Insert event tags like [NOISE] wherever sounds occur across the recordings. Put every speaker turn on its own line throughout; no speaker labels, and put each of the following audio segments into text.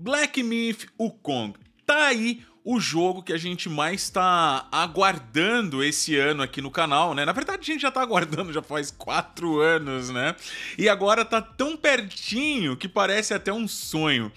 Black Myth, o Kong. Tá aí o jogo que a gente mais está aguardando esse ano aqui no canal, né? Na verdade, a gente já está aguardando já faz quatro anos, né? E agora tá tão pertinho que parece até um sonho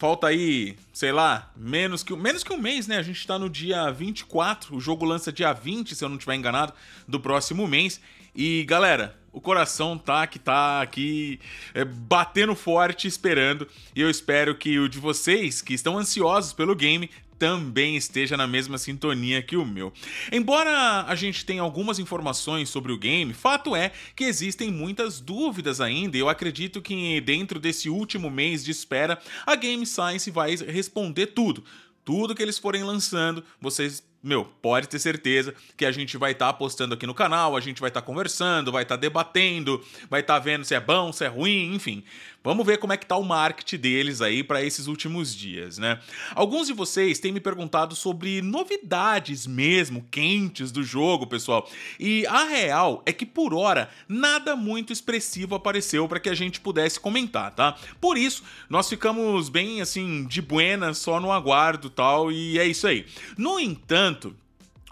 falta aí, sei lá, menos que, menos que um mês, né? A gente tá no dia 24, o jogo lança dia 20, se eu não estiver enganado, do próximo mês. E galera, o coração tá que tá aqui é, batendo forte, esperando. E eu espero que o de vocês que estão ansiosos pelo game também esteja na mesma sintonia que o meu. Embora a gente tenha algumas informações sobre o game, fato é que existem muitas dúvidas ainda e eu acredito que dentro desse último mês de espera, a Game Science vai responder tudo. Tudo que eles forem lançando, vocês meu, pode ter certeza que a gente vai estar tá apostando aqui no canal, a gente vai estar tá conversando, vai estar tá debatendo, vai estar tá vendo se é bom, se é ruim, enfim. Vamos ver como é que tá o marketing deles aí para esses últimos dias, né? Alguns de vocês têm me perguntado sobre novidades mesmo quentes do jogo, pessoal. E a real é que por hora nada muito expressivo apareceu para que a gente pudesse comentar, tá? Por isso, nós ficamos bem assim de buena só no aguardo, tal, e é isso aí. No entanto, entanto,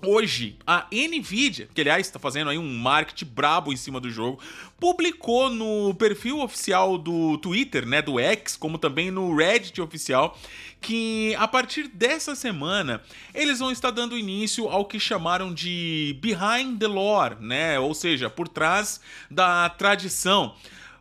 Hoje, a Nvidia, que aliás está fazendo aí um marketing brabo em cima do jogo, publicou no perfil oficial do Twitter, né, do X, como também no Reddit oficial, que a partir dessa semana eles vão estar dando início ao que chamaram de behind the lore, né, ou seja, por trás da tradição.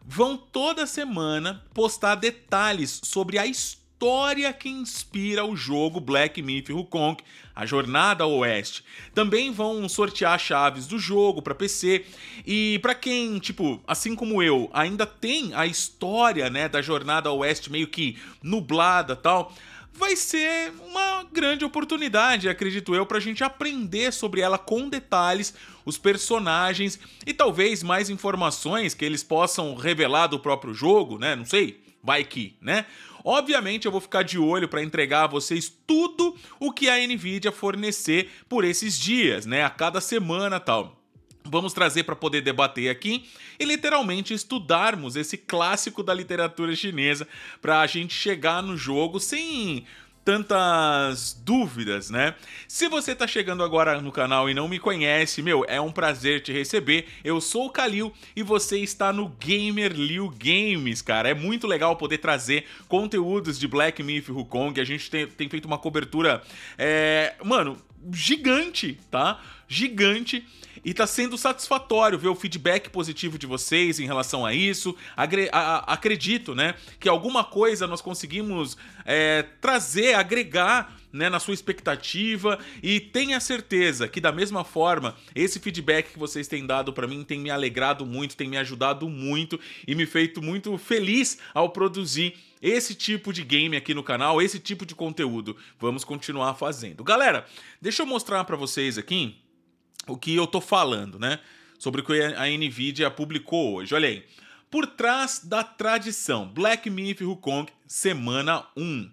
Vão toda semana postar detalhes sobre a história história que inspira o jogo Black Myth Wukong, a Jornada ao Oeste. Também vão sortear chaves do jogo para PC e para quem, tipo, assim como eu, ainda tem a história, né, da Jornada ao Oeste meio que nublada, tal, vai ser uma grande oportunidade, acredito eu, para a gente aprender sobre ela com detalhes, os personagens e talvez mais informações que eles possam revelar do próprio jogo, né? Não sei vai que, né? Obviamente eu vou ficar de olho para entregar a vocês tudo o que a Nvidia fornecer por esses dias, né? A cada semana, tal vamos trazer para poder debater aqui e literalmente estudarmos esse clássico da literatura chinesa para a gente chegar no jogo sem tantas dúvidas, né? Se você tá chegando agora no canal e não me conhece, meu, é um prazer te receber. Eu sou o Kalil e você está no Gamer Liu Games, cara. É muito legal poder trazer conteúdos de Black Myth Wukong. A gente tem, tem feito uma cobertura, é, mano, gigante, tá? gigante e tá sendo satisfatório ver o feedback positivo de vocês em relação a isso. Agre a acredito, né, que alguma coisa nós conseguimos é, trazer, agregar né, na sua expectativa e tenha certeza que da mesma forma esse feedback que vocês têm dado para mim tem me alegrado muito, tem me ajudado muito e me feito muito feliz ao produzir esse tipo de game aqui no canal, esse tipo de conteúdo. Vamos continuar fazendo. Galera, deixa eu mostrar para vocês aqui o que eu tô falando, né? Sobre o que a Nvidia publicou hoje. Olha aí. Por trás da tradição, Black Myth Wukong, semana 1.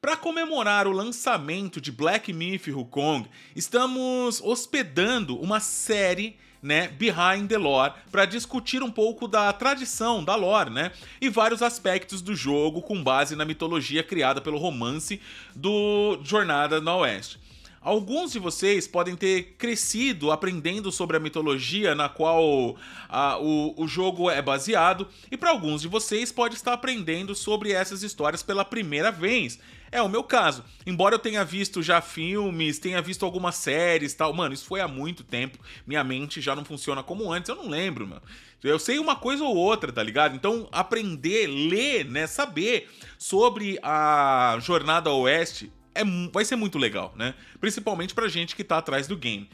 Para comemorar o lançamento de Black Myth Wukong, estamos hospedando uma série né, Behind the Lore, para discutir um pouco da tradição da lore, né, e vários aspectos do jogo com base na mitologia criada pelo romance do Jornada no Oeste. Alguns de vocês podem ter crescido aprendendo sobre a mitologia na qual a, ah, o, o jogo é baseado, e para alguns de vocês pode estar aprendendo sobre essas histórias pela primeira vez. É o meu caso. Embora eu tenha visto já filmes, tenha visto algumas séries tal. Mano, isso foi há muito tempo. Minha mente já não funciona como antes, eu não lembro, mano. Eu sei uma coisa ou outra, tá ligado? Então, aprender, ler, né? Saber sobre a jornada oeste é, vai ser muito legal, né? Principalmente pra gente que tá atrás do game.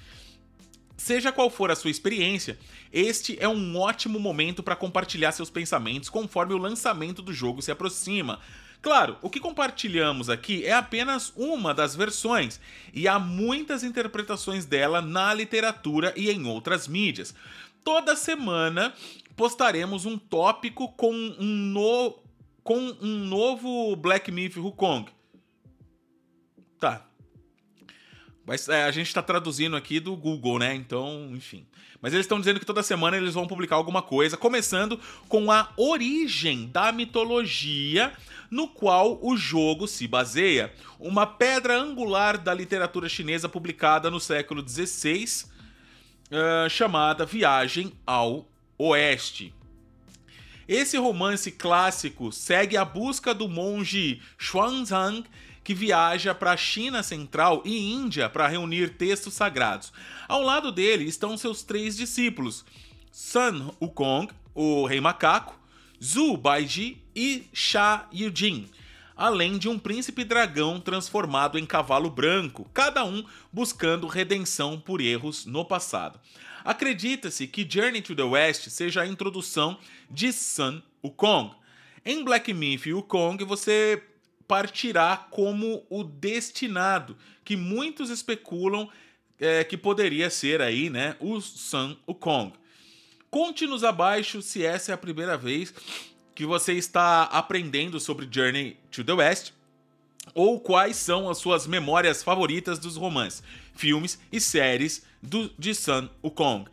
Seja qual for a sua experiência, este é um ótimo momento para compartilhar seus pensamentos conforme o lançamento do jogo se aproxima. Claro, o que compartilhamos aqui é apenas uma das versões, e há muitas interpretações dela na literatura e em outras mídias. Toda semana postaremos um tópico com um, no... com um novo Black Myth Wukong. Tá. Mas é, a gente está traduzindo aqui do Google, né? Então, enfim. Mas eles estão dizendo que toda semana eles vão publicar alguma coisa, começando com a origem da mitologia no qual o jogo se baseia. Uma pedra angular da literatura chinesa publicada no século XVI, uh, é, chamada Viagem ao Oeste. Esse romance clássico segue a busca do monge Xuanzang que viaja para a China Central e Índia para reunir textos sagrados. Ao lado dele estão seus três discípulos: Sun Wukong, o Rei Macaco, Zhu Baiji e Sha Yujin além de um príncipe dragão transformado em cavalo branco, cada um buscando redenção por erros no passado. Acredita-se que Journey to the West seja a introdução de Sun Wukong. Em Black Myth e Wukong, você partirá como o destinado, que muitos especulam é, que poderia ser aí, né, o Sun Wukong. Conte-nos abaixo se essa é a primeira vez que você está aprendendo sobre Journey to the West ou quais são as suas memórias favoritas dos romances, filmes e séries do, de Sun Wukong.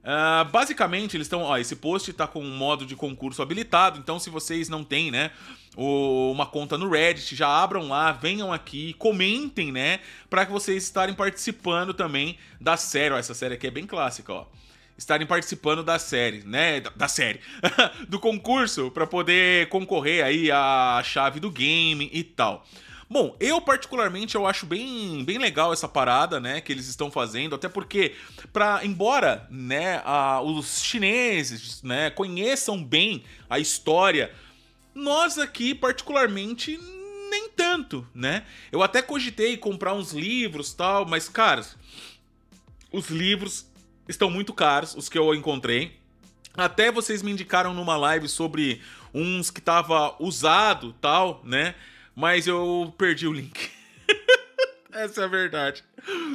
Uh, basicamente, eles estão. Ó, esse post está com um modo de concurso habilitado, então se vocês não têm, né, uma conta no Reddit, já abram lá, venham aqui, comentem, né? Para que vocês estarem participando também da série. Ó, essa série aqui é bem clássica, ó estarem participando da série, né? Da, da série, [LAUGHS] do concurso para poder concorrer aí à chave do game e tal. Bom, eu particularmente eu acho bem, bem legal essa parada, né, que eles estão fazendo, até porque para embora, né, a, os chineses, né, conheçam bem a história nós aqui, particularmente, nem tanto, né? Eu até cogitei comprar uns livros tal, mas, cara, os livros estão muito caros, os que eu encontrei. Até vocês me indicaram numa live sobre uns que tava usado tal, né? Mas eu perdi o link. [LAUGHS] Essa é a verdade.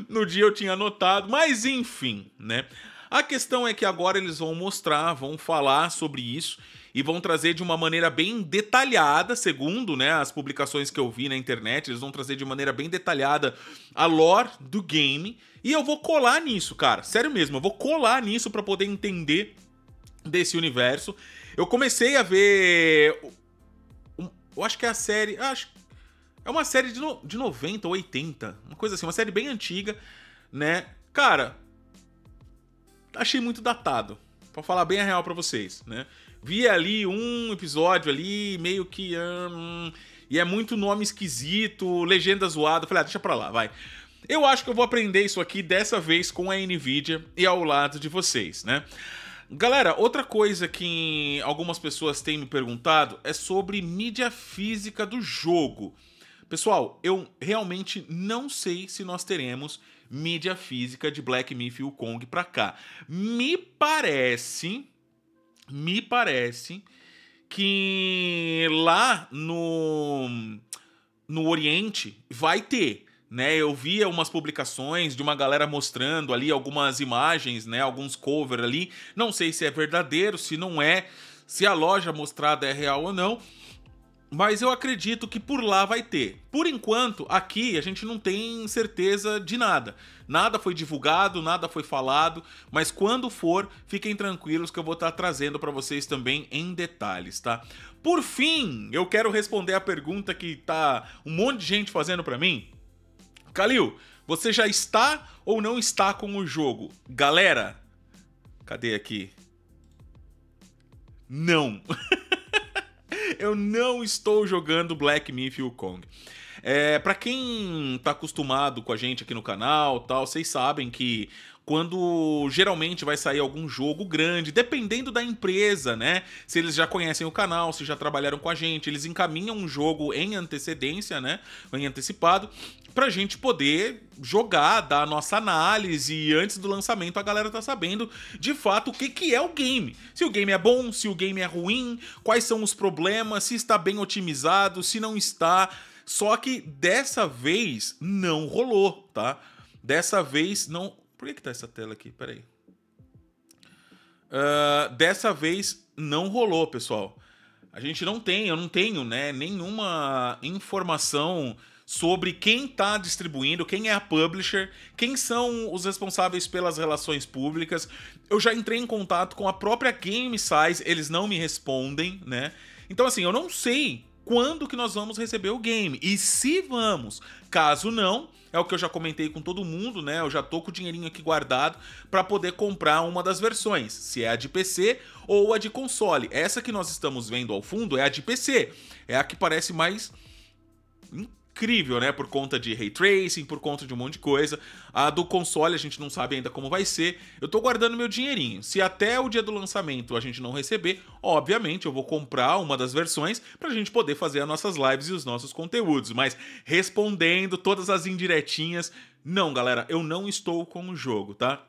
No dia eu tinha anotado, mas enfim, né? A questão é que agora eles vão mostrar, vão falar sobre isso e vão trazer de uma maneira bem detalhada, segundo né, as publicações que eu vi na internet, eles vão trazer de maneira bem detalhada a lore do game. E eu vou colar nisso, cara. Sério mesmo, eu vou colar nisso para poder entender desse universo. Eu comecei a ver. Eu acho que é a série. Acho, é uma série de, no, de 90 ou 80, uma coisa assim, uma série bem antiga, né? Cara, achei muito datado. Pra falar bem a real para vocês, né? vi ali um episódio ali, meio que. Hum, hum, e é muito nome esquisito, legenda zoada. Falei, ah, deixa pra lá, vai. Eu acho que eu vou aprender isso aqui dessa vez com a Nvidia e ao lado de vocês, né? Galera, outra coisa que algumas pessoas têm me perguntado é sobre mídia física do jogo. Pessoal, eu realmente não sei se nós teremos mídia física de Black Myth e Kong pra cá. Me parece, me parece que lá no, no Oriente vai ter. Né, eu via umas publicações de uma galera mostrando ali algumas imagens, né, alguns covers ali. Não sei se é verdadeiro, se não é, se a loja mostrada é real ou não, mas eu acredito que por lá vai ter. Por enquanto, aqui a gente não tem certeza de nada. Nada foi divulgado, nada foi falado, mas quando for, fiquem tranquilos que eu vou estar trazendo para vocês também em detalhes, tá? Por fim, eu quero responder a pergunta que tá um monte de gente fazendo para mim. Calil, você já está ou não está com o jogo? Galera, cadê aqui? Não. [LAUGHS] Eu não estou jogando Black Myth Wukong. Kong. É, para quem tá acostumado com a gente aqui no canal, tal, vocês sabem que quando geralmente vai sair algum jogo grande, dependendo da empresa, né? Se eles já conhecem o canal, se já trabalharam com a gente, eles encaminham um jogo em antecedência, né? Em antecipado, pra gente poder jogar, dar a nossa análise e antes do lançamento a galera tá sabendo de fato o que, que é o game. Se o game é bom, se o game é ruim, quais são os problemas, se está bem otimizado, se não está. Só que dessa vez não rolou, tá? Dessa vez não por que, que tá essa tela aqui? Peraí. Uh, dessa vez não rolou, pessoal. A gente não tem, eu não tenho, né, nenhuma informação sobre quem está distribuindo, quem é a publisher, quem são os responsáveis pelas relações públicas. Eu já entrei em contato com a própria Game Size, eles não me respondem, né? Então assim, eu não sei quando que nós vamos receber o game e se vamos. Caso não, é o que eu já comentei com todo mundo, né? Eu já tô com o dinheirinho aqui guardado para poder comprar uma das versões, se é a de PC ou a de console. Essa que nós estamos vendo ao fundo é a de PC, é a que parece mais incrível, né? Por conta de ray tracing, por conta de um monte de coisa. A do console a gente não sabe ainda como vai ser. Eu tô guardando meu dinheirinho. Se até o dia do lançamento a gente não receber, obviamente eu vou comprar uma das versões pra gente poder fazer as nossas lives e os nossos conteúdos. Mas respondendo todas as indiretinhas, não, galera, eu não estou com o jogo, tá?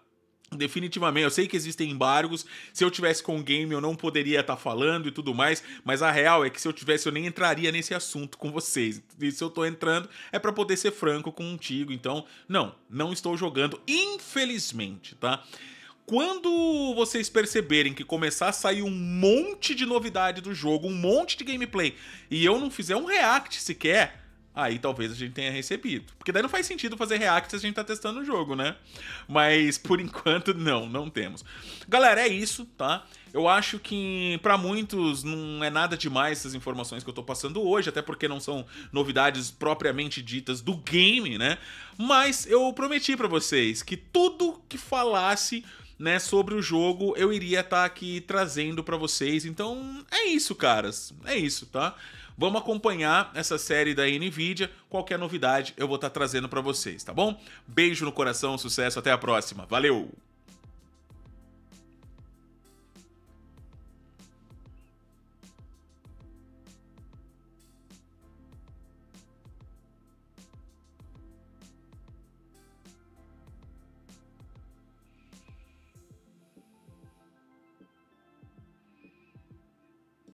Definitivamente, eu sei que existem embargos. Se eu tivesse com o game, eu não poderia estar tá falando e tudo mais. Mas a real é que se eu tivesse, eu nem entraria nesse assunto com vocês. E se eu tô entrando, é para poder ser franco contigo. Então, não, não estou jogando, infelizmente, tá? Quando vocês perceberem que começar a sair um monte de novidade do jogo, um monte de gameplay, e eu não fizer um react sequer, aí talvez a gente tenha recebido. Porque daí não faz sentido fazer react se a gente tá testando o jogo, né? Mas por [LAUGHS] enquanto, não, não temos. Galera, é isso, tá? Eu acho que para muitos não é nada demais essas informações que eu tô passando hoje, até porque não são novidades propriamente ditas do game, né? Mas eu prometi para vocês que tudo que falasse né, sobre o jogo, eu iria estar tá aqui trazendo para vocês. Então, é isso, caras. É isso, tá? Vamos acompanhar essa série da Nvidia. Qualquer novidade eu vou estar trazendo para vocês, tá bom? Beijo no coração, sucesso, até a próxima. Valeu!